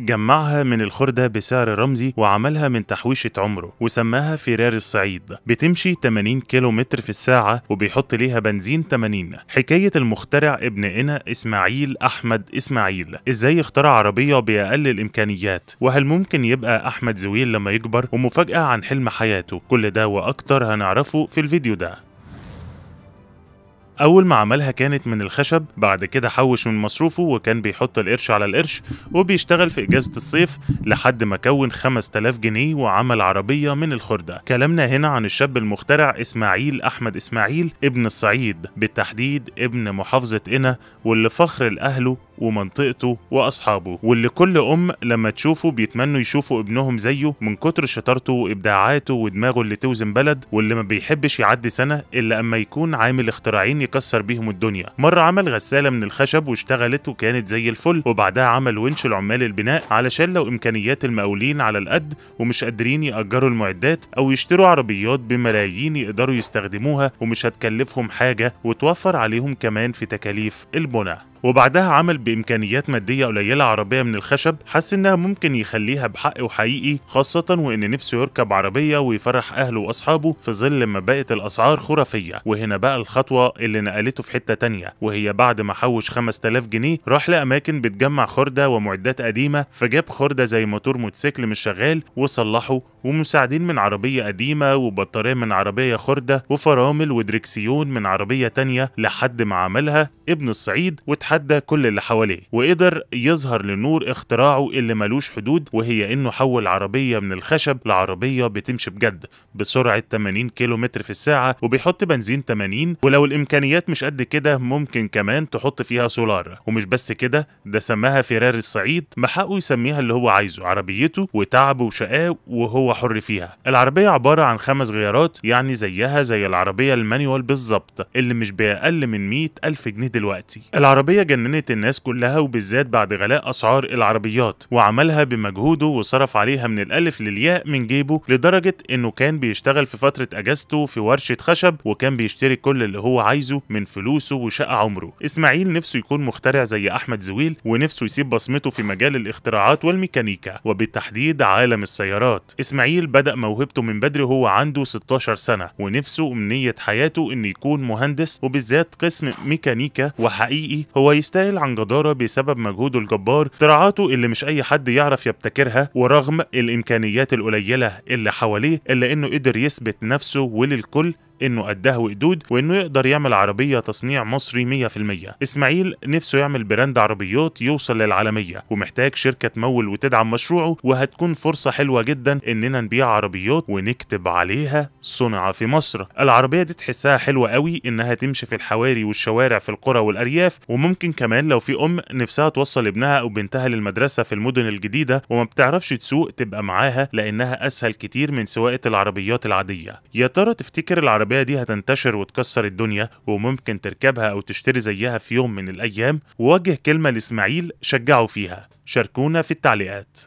جمعها من الخردة بسعر رمزي وعملها من تحويشة عمره وسماها فيراري الصعيد بتمشي 80 كيلو متر في الساعة وبيحط ليها بنزين 80 حكاية المخترع ابن إنا إسماعيل أحمد إسماعيل إزاي اخترع عربية بأقل الإمكانيات وهل ممكن يبقى أحمد زويل لما يكبر ومفاجأة عن حلم حياته كل ده وأكتر هنعرفه في الفيديو ده أول ما عملها كانت من الخشب بعد كده حوش من مصروفه وكان بيحط القرش على القرش وبيشتغل في إجازة الصيف لحد ما كون 5000 جنيه وعمل عربية من الخردة كلامنا هنا عن الشاب المخترع إسماعيل أحمد إسماعيل ابن الصعيد بالتحديد ابن محافظة إنا واللي فخر لأهله ومنطقته واصحابه واللي كل ام لما تشوفه بيتمنوا يشوفوا ابنهم زيه من كتر شطارته وابداعاته ودماغه اللي توزن بلد واللي ما بيحبش يعدي سنه الا اما يكون عامل اختراعين يكسر بيهم الدنيا مره عمل غساله من الخشب واشتغلت وكانت زي الفل وبعدها عمل ونش لعمال البناء علشان لو امكانيات المقاولين على القد ومش قادرين ياجروا المعدات او يشتروا عربيات بملايين يقدروا يستخدموها ومش هتكلفهم حاجه وتوفر عليهم كمان في تكاليف البناء وبعدها عمل بامكانيات ماديه قليله عربيه من الخشب حس انها ممكن يخليها بحق وحقيقي خاصه وان نفسه يركب عربيه ويفرح اهله واصحابه في ظل ما بقت الاسعار خرافيه وهنا بقى الخطوه اللي نقلته في حته تانية وهي بعد ما حوش 5000 جنيه راح لاماكن بتجمع خرده ومعدات قديمه فجاب خرده زي موتور موتوسيكل مش شغال وصلحه ومساعدين من عربية قديمة وبطارية من عربية خردة وفرامل ودريكسيون من عربية تانية لحد ما عملها ابن الصعيد وتحدى كل اللي حواليه وقدر يظهر للنور اختراعه اللي ملوش حدود وهي انه حول عربية من الخشب لعربية بتمشي بجد بسرعة 80 كيلو متر في الساعة وبيحط بنزين 80 ولو الامكانيات مش قد كده ممكن كمان تحط فيها سولار ومش بس كده ده سماها فيراري الصعيد محقه يسميها اللي هو عايزه عربيته وتعبه وشقاه وهو هو حر فيها العربية عبارة عن خمس غيارات يعني زيها زي العربية المانيوال بالظبط اللي مش بأقل من 100 ألف جنيه دلوقتي العربية جننت الناس كلها وبالذات بعد غلاء أسعار العربيات وعملها بمجهوده وصرف عليها من الألف للياء من جيبه لدرجة إنه كان بيشتغل في فترة أجازته في ورشة خشب وكان بيشتري كل اللي هو عايزه من فلوسه وشقة عمره إسماعيل نفسه يكون مخترع زي أحمد زويل ونفسه يسيب بصمته في مجال الاختراعات والميكانيكا وبالتحديد عالم السيارات إسماعيل إسماعيل بدأ موهبته من بدري وهو عنده 16 سنة ونفسه أمنية حياته إنه يكون مهندس وبالذات قسم ميكانيكا وحقيقي هو يستاهل عن جدارة بسبب مجهوده الجبار اختراعاته اللي مش أي حد يعرف يبتكرها ورغم الإمكانيات القليلة اللي حواليه إلا إنه قدر يثبت نفسه وللكل انه قدها وقدود وانه يقدر يعمل عربيه تصنيع مصري 100% اسماعيل نفسه يعمل براند عربيات يوصل للعالميه ومحتاج شركه تمول وتدعم مشروعه وهتكون فرصه حلوه جدا اننا نبيع عربيات ونكتب عليها صنع في مصر العربيه دي تحسها حلوه قوي انها تمشي في الحواري والشوارع في القرى والارياف وممكن كمان لو في ام نفسها توصل ابنها او بنتها للمدرسه في المدن الجديده وما بتعرفش تسوق تبقى معاها لانها اسهل كتير من سواقه العربيات العاديه يا ترى تفتكر العربيه العربيه دي هتنتشر وتكسر الدنيا وممكن تركبها او تشتري زيها في يوم من الايام ووجه كلمه لاسماعيل شجعه فيها شاركونا في التعليقات